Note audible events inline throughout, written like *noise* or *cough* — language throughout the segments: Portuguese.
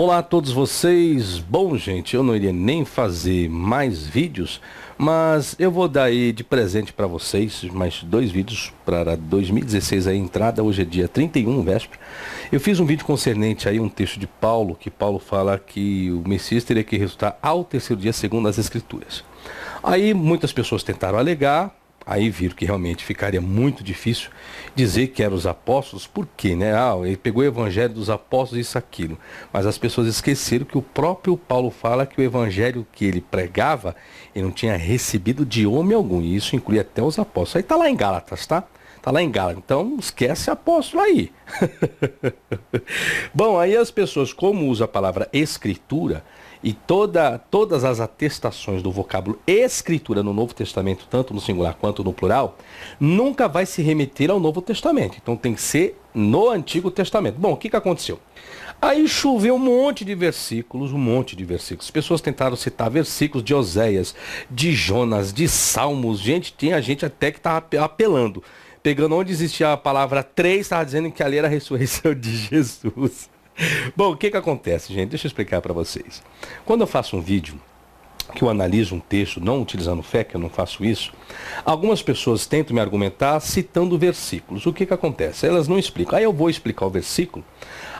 Olá a todos vocês. Bom, gente, eu não iria nem fazer mais vídeos, mas eu vou dar aí de presente para vocês mais dois vídeos para 2016 a entrada, hoje é dia 31, véspera. Eu fiz um vídeo concernente aí um texto de Paulo, que Paulo fala que o Messias teria que ressuscitar ao terceiro dia segundo as escrituras. Aí muitas pessoas tentaram alegar aí viram que realmente ficaria muito difícil dizer que eram os apóstolos, porque Né? Ah, ele pegou o evangelho dos apóstolos, isso, aquilo. Mas as pessoas esqueceram que o próprio Paulo fala que o evangelho que ele pregava, ele não tinha recebido de homem algum, e isso inclui até os apóstolos. Aí está lá em Gálatas, tá? Está lá em Gálatas. Então esquece apóstolo aí. *laughs* Bom, aí as pessoas, como usa a palavra escritura, e toda, todas as atestações do vocábulo escritura no Novo Testamento, tanto no singular quanto no plural, nunca vai se remeter ao Novo Testamento. Então tem que ser no Antigo Testamento. Bom, o que, que aconteceu? Aí choveu um monte de versículos, um monte de versículos. As pessoas tentaram citar versículos de Oséias, de Jonas, de Salmos. Gente, tinha gente até que estava apelando. Pegando onde existia a palavra três, estava dizendo que ali era a ressurreição de *laughs* Jesus. *laughs* Bom, o que que acontece, gente? Deixa eu explicar para vocês. Quando eu faço um vídeo, que eu analiso um texto, não utilizando fé, que eu não faço isso, algumas pessoas tentam me argumentar citando versículos. O que, que acontece? Elas não explicam. Aí eu vou explicar o versículo,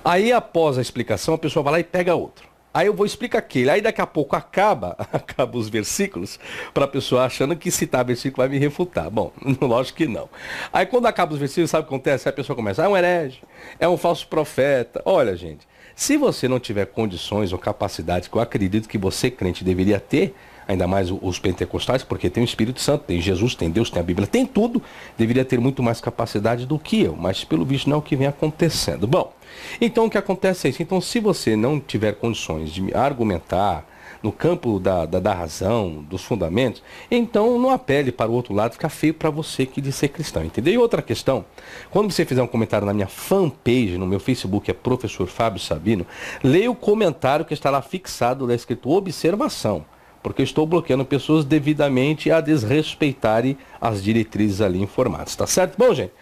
aí após a explicação a pessoa vai lá e pega outro. Aí eu vou explicar aquele. Aí daqui a pouco acaba, *laughs* acaba os versículos, para a pessoa achando que citar versículo vai me refutar. Bom, *laughs* lógico que não. Aí quando acaba os versículos, sabe o que acontece? Aí a pessoa começa, ah, é um herege, é um falso profeta. Olha, gente, se você não tiver condições ou capacidade que eu acredito que você, crente, deveria ter, ainda mais os pentecostais, porque tem o Espírito Santo, tem Jesus, tem Deus, tem a Bíblia, tem tudo, deveria ter muito mais capacidade do que eu, mas pelo visto não é o que vem acontecendo. Bom, então o que acontece é isso. Então, se você não tiver condições de argumentar, no campo da, da, da, razão, dos fundamentos, então não apele para o outro lado, fica feio para você que diz ser cristão, entendeu? E outra questão, quando você fizer um comentário na minha fanpage, no meu Facebook, é professor Fábio Sabino, leia o comentário que está lá fixado, lá escrito observação porque estou bloqueando pessoas devidamente a desrespeitarem as diretrizes ali informadas, tá certo? Bom, gente,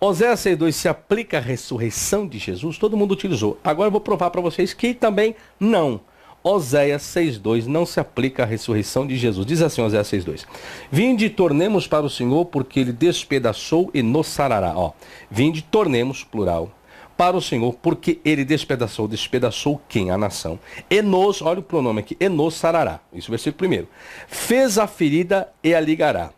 Oséias 6.2 se aplica à ressurreição de Jesus, todo mundo utilizou. Agora eu vou provar para vocês que também não. Oséias 6.2 não se aplica à ressurreição de Jesus. Diz assim Oséias 6.2. Vinde, tornemos para o Senhor, porque ele despedaçou e nos sarará. Ó, vinde, tornemos, plural, para o Senhor, porque ele despedaçou, despedaçou quem? A nação. Enos, olha o pronome aqui, Enos sarará. Isso é o versículo 1. Fez a ferida e a ligará.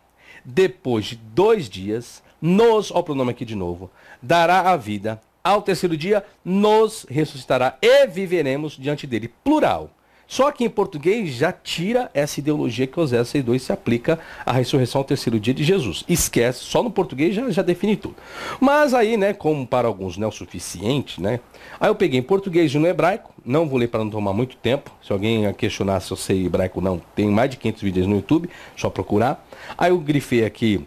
Depois de dois dias, nos, olha o pronome aqui de novo, dará a vida. Ao terceiro dia, nos ressuscitará e viveremos diante dele. Plural. Só que em português já tira essa ideologia que Oséias 6.2 se aplica à ressurreição ao terceiro dia de Jesus. Esquece, só no português já, já define tudo. Mas aí, né, como para alguns não é o suficiente, né? Aí eu peguei em português e no hebraico, não vou ler para não tomar muito tempo. Se alguém questionar se eu sei hebraico ou não, tem mais de 500 vídeos no YouTube, só procurar. Aí eu grifei aqui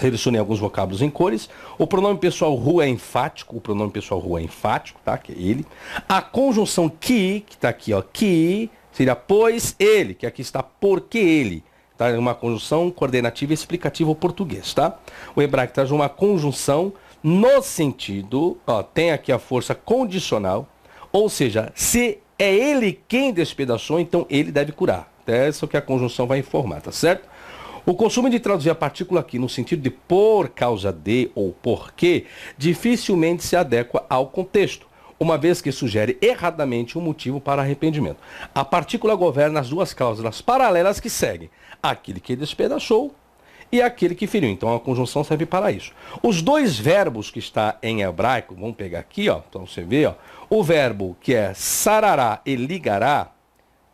selecione alguns vocábulos em cores. O pronome pessoal who é enfático, o pronome pessoal who é enfático, tá? Que é ele. A conjunção que, que está aqui, ó, que seria pois ele, que aqui está porque ele. Tá? É uma conjunção coordenativa e explicativa ao português, tá? O hebraico traz uma conjunção no sentido, ó, tem aqui a força condicional, ou seja, se é ele quem despedaçou, então ele deve curar. É isso que a conjunção vai informar, tá certo? O costume de traduzir a partícula aqui no sentido de por causa de ou porquê dificilmente se adequa ao contexto, uma vez que sugere erradamente um motivo para arrependimento. A partícula governa as duas cláusulas paralelas que seguem: aquele que despedaçou e aquele que feriu. Então a conjunção serve para isso. Os dois verbos que está em hebraico, vamos pegar aqui, ó, para então você ver, ó, o verbo que é sarará e ligará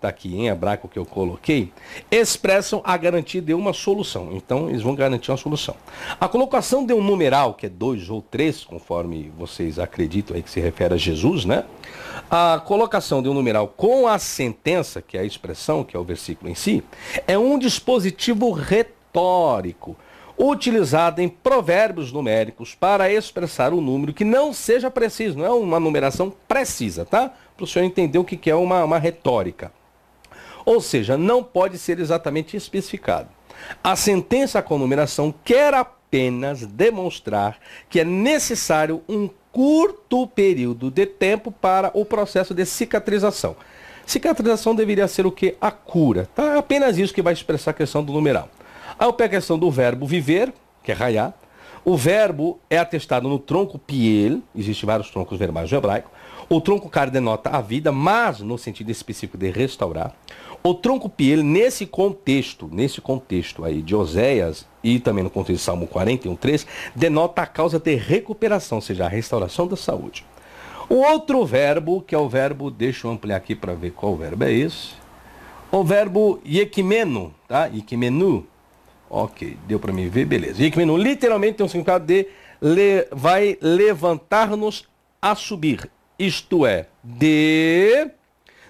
está aqui em hebraico que eu coloquei, expressam a garantia de uma solução. Então, eles vão garantir uma solução. A colocação de um numeral, que é dois ou três, conforme vocês acreditam aí que se refere a Jesus, né? A colocação de um numeral com a sentença, que é a expressão, que é o versículo em si, é um dispositivo retórico utilizado em provérbios numéricos para expressar um número que não seja preciso, não é uma numeração precisa, tá? Para o senhor entender o que é uma, uma retórica. Ou seja, não pode ser exatamente especificado. A sentença com numeração quer apenas demonstrar que é necessário um curto período de tempo para o processo de cicatrização. Cicatrização deveria ser o que? A cura. Tá? É apenas isso que vai expressar a questão do numeral. Aí eu pego a questão do verbo viver, que é raiar. O verbo é atestado no tronco piel, existem vários troncos verbais no hebraico. O tronco caro denota a vida, mas no sentido específico de restaurar. O tronco piel, nesse contexto, nesse contexto aí de Oséias e também no contexto de Salmo 41, 3, denota a causa de recuperação, ou seja, a restauração da saúde. O outro verbo, que é o verbo, deixa eu ampliar aqui para ver qual verbo é esse. O verbo yekimeno, tá? Yekimenu. Ok, deu para mim ver, beleza. Yekimenu literalmente tem um significado de le, vai levantar-nos a subir isto é, de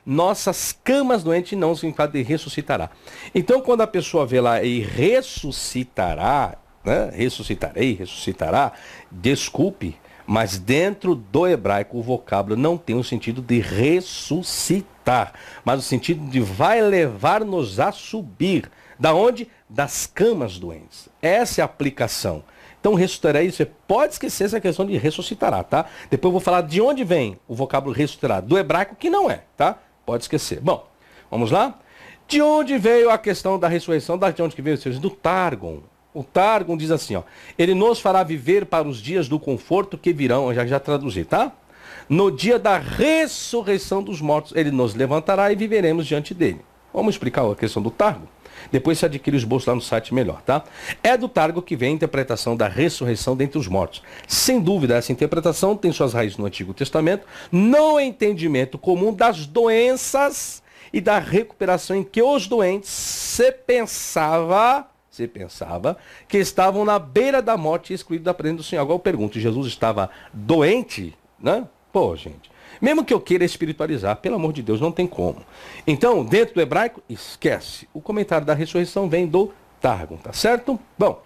nossas camas doentes não se enquadram e ressuscitará. Então, quando a pessoa vê lá e ressuscitará, né? ressuscitarei, ressuscitará, desculpe, mas dentro do hebraico o vocábulo não tem o sentido de ressuscitar, mas o sentido de vai levar-nos a subir. Da onde? Das camas doentes. Essa é a aplicação. Então, isso. você pode esquecer essa questão de ressuscitará, tá? Depois eu vou falar de onde vem o vocábulo ressuscitará, do hebraico, que não é, tá? Pode esquecer. Bom, vamos lá? De onde veio a questão da ressurreição? De onde que veio? Do Targon. O Targon diz assim, ó. Ele nos fará viver para os dias do conforto que virão, já, já traduzi, tá? No dia da ressurreição dos mortos, ele nos levantará e viveremos diante dele. Vamos explicar a questão do Targon? Depois você adquire os bolsos lá no site melhor, tá? É do Targo que vem a interpretação da ressurreição dentre os mortos. Sem dúvida, essa interpretação tem suas raízes no Antigo Testamento, no entendimento comum das doenças e da recuperação em que os doentes se pensava se pensava que estavam na beira da morte e excluídos da presença do Senhor. Agora eu pergunto, Jesus estava doente? Né? Pô, gente, mesmo que eu queira espiritualizar, pelo amor de Deus, não tem como. Então, dentro do hebraico, esquece. O comentário da ressurreição vem do Targum, tá certo? Bom,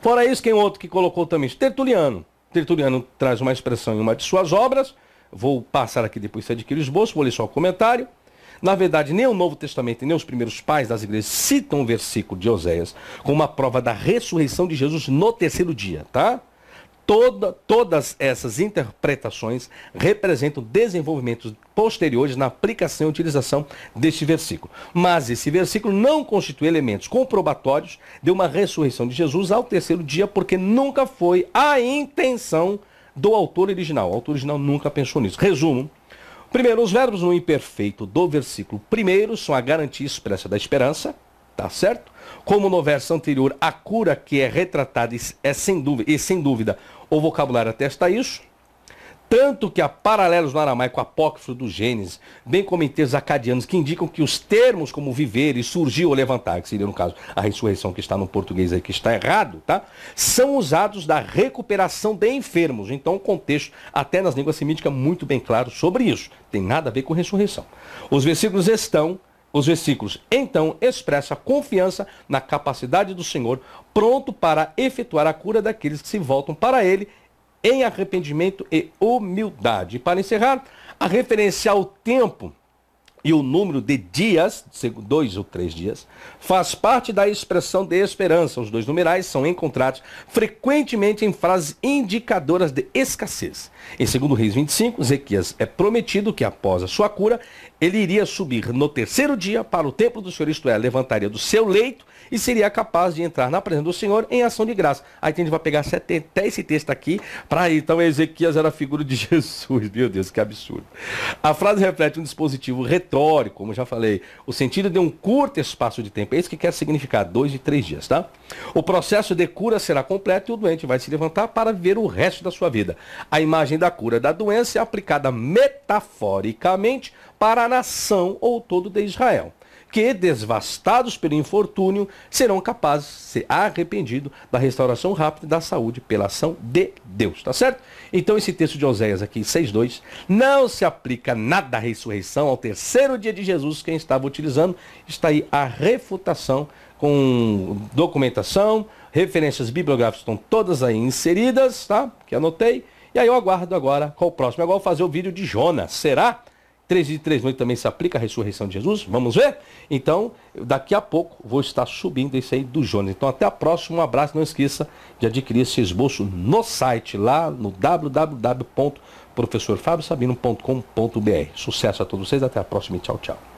fora isso, quem outro que colocou também? Tertuliano. Tertuliano traz uma expressão em uma de suas obras. Vou passar aqui depois se adquirir o esboço, vou ler só o comentário. Na verdade, nem o Novo Testamento e nem os primeiros pais das igrejas citam o versículo de Oséias como uma prova da ressurreição de Jesus no terceiro dia, tá? Toda, todas essas interpretações representam desenvolvimentos posteriores na aplicação e utilização deste versículo. Mas esse versículo não constitui elementos comprobatórios de uma ressurreição de Jesus ao terceiro dia, porque nunca foi a intenção do autor original. O autor original nunca pensou nisso. Resumo. Primeiro, os verbos no imperfeito do versículo primeiro são a garantia expressa da esperança tá certo? Como no verso anterior, a cura que é retratada é sem dúvida, e sem dúvida, o vocabulário atesta isso. Tanto que há paralelos no aramaico apócrifo do Gênesis, bem como em textos acadianos, que indicam que os termos como viver e surgir ou levantar, que seria no caso a ressurreição que está no português aí, que está errado, tá? São usados da recuperação de enfermos. Então, o contexto, até nas línguas semíticas, muito bem claro sobre isso. Tem nada a ver com ressurreição. Os versículos estão os versículos. Então expressa confiança na capacidade do Senhor, pronto para efetuar a cura daqueles que se voltam para Ele em arrependimento e humildade. E para encerrar, a referência ao tempo e o número de dias, dois ou três dias, faz parte da expressão de esperança. Os dois numerais são encontrados frequentemente em frases indicadoras de escassez. Em 2 Reis 25, Ezequias é prometido que após a sua cura, ele iria subir no terceiro dia para o templo do Senhor, isto é, levantaria do seu leito e seria capaz de entrar na presença do Senhor em ação de graça. Aí a gente vai pegar até esse texto aqui, para então Ezequias era a figura de *laughs* Jesus. Meu Deus, que absurdo. A frase reflete um dispositivo retórico como já falei, o sentido de um curto espaço de tempo. É isso que quer significar, dois e três dias, tá? O processo de cura será completo e o doente vai se levantar para viver o resto da sua vida. A imagem da cura da doença é aplicada metaforicamente para a nação ou todo de Israel que, desvastados pelo infortúnio, serão capazes de ser arrependidos da restauração rápida da saúde pela ação de Deus. Tá certo? Então esse texto de Oséias aqui, 6.2, não se aplica nada à ressurreição ao terceiro dia de Jesus, quem estava utilizando, está aí a refutação com documentação, referências bibliográficas estão todas aí inseridas, tá? Que anotei. E aí eu aguardo agora qual o próximo. Agora vou fazer o vídeo de Jonas. Será? 3 de três noite também se aplica a ressurreição de Jesus? Vamos ver? Então, daqui a pouco vou estar subindo isso aí do Jones. Então, até a próxima. Um abraço. Não esqueça de adquirir esse esboço no site, lá no www.professorfabiosabino.com.br. Sucesso a todos vocês. Até a próxima tchau, tchau.